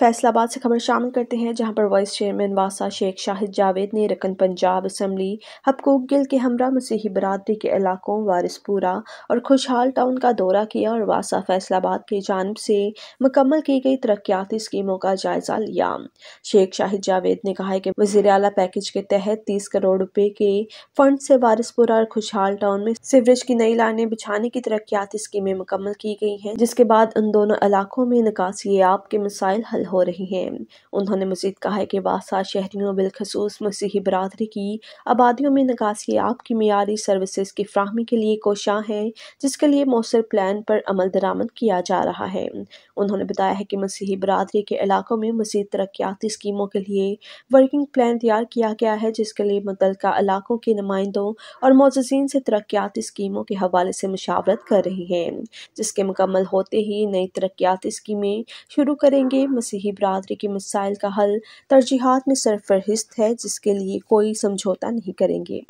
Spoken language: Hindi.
फैसलाबाद से खबर शामिल करते हैं जहां पर वाइस चेयरमैन वासा शेख शाहिद जावेद ने रकन पंजाब असम्बली हपकूक गिल के हमरा मसीही बरदरी के इलाकों वारिसपुरा और खुशहाल टाउन का दौरा किया और वासा फैसलाबाद की जानब से मुकम्मल की गई तरक्याती स्कीमों का जायजा लिया शेख शाहिद जावेद ने कहा है कि वजीर अला पैकेज के तहत तीस करोड़ रुपए के फंड से वारिसपुरा और खुशहाल टाउन में सीवरेज की नई लाने बिछाने की तरक्याती स्कीमें मुकम्मल की गई हैं जिसके बाद उन दोनों इलाकों में निकासी आप के मसाइल हल हो रही हैं उन्होंने मजीद कहा है कि वासा शहरीों बिलखसूस मसीही बरदरी की आबादियों में नकासी आप की मीरी सर्विसज की फ्राहमी के लिए कोशां हैं जिसके लिए मौसर प्लान पर अमल दरामद किया जा रहा है उन्होंने बताया है कि मसीही बरदरी के इलाकों में मजीद तरक्याती स्कीमों के लिए वर्किंग प्लान तैयार किया गया है जिसके लिए मुतल इलाकों के नुमाइंदों और मोजीन से तरक्याती स्कीमों के हवाले से मुशावरत कर रही है जिसके मुकम्मल होते ही नई तरक्याती स्कीमें शुरू करेंगे मसीह मसीही बरदरी के मसाइल का हल तरजीहत में सरफहरिस्त है जिसके लिए कोई समझौता नहीं करेंगे